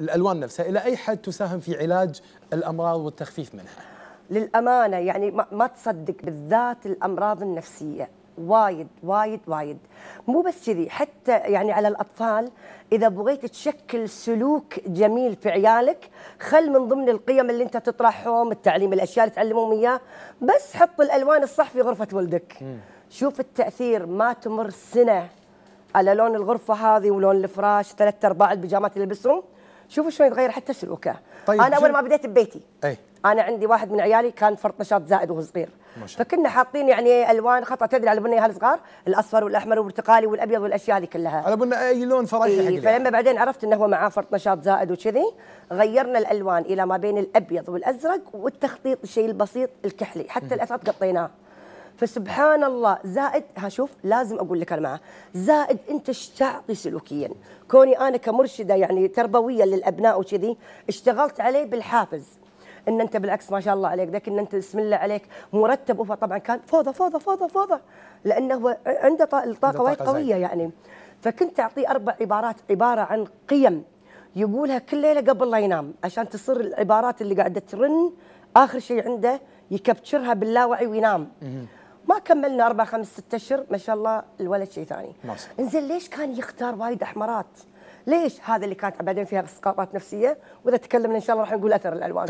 الالوان نفسها الى اي حد تساهم في علاج الامراض والتخفيف منها للامانه يعني ما تصدق بالذات الامراض النفسيه وايد وايد وايد مو بس كذي حتى يعني على الاطفال اذا بغيت تشكل سلوك جميل في عيالك خل من ضمن القيم اللي انت تطرحهم التعليم الاشياء اللي تعلمهم اياه بس حط الالوان الصح في غرفه ولدك م. شوف التاثير ما تمر سنه على لون الغرفه هذه ولون الفراش ثلاث ارباع البيجامات اللي يلبسهم شوفوا شلون يتغير حتى سلوكه طيب انا اول ما بديت ببيتي اي انا عندي واحد من عيالي كان فرط نشاط زائد وهو صغير فكنا حاطين يعني الوان خطا تدري على بني هالصغار الاصفر والاحمر والبرتقالي والابيض والاشياء هذه كلها على بنا اي لون فريحي إيه فلما بعدين عرفت انه هو معاه فرط نشاط زائد وكذي غيرنا الالوان الى ما بين الابيض والازرق والتخطيط الشيء البسيط الكحلي حتى الاثاث قطيناه فسبحان الله زائد ها شوف لازم اقول لك انا معه زائد انت ايش تعطي سلوكيا كوني انا كمرشده يعني تربويه للابناء وكذي اشتغلت عليه بالحافز ان انت بالعكس ما شاء الله عليك ذاك ان انت بسم الله عليك مرتب وفا طبعا كان فوضى فوضى فوضى فوضى لانه هو عنده الطاقه وايد قويه يعني فكنت اعطيه اربع عبارات عباره عن قيم يقولها كل ليله قبل لا ينام عشان تصير العبارات اللي قاعده ترن اخر شيء عنده يكبشرها باللاوعي وينام ما كملنا اربع خمس ست اشهر ما شاء الله الولد شيء ثاني انزين ليش كان يختار وايد احمرات؟ ليش هذا اللي كانت بعدين فيها اسقاطات نفسيه واذا تكلمنا ان شاء الله راح نقول اثر الالوان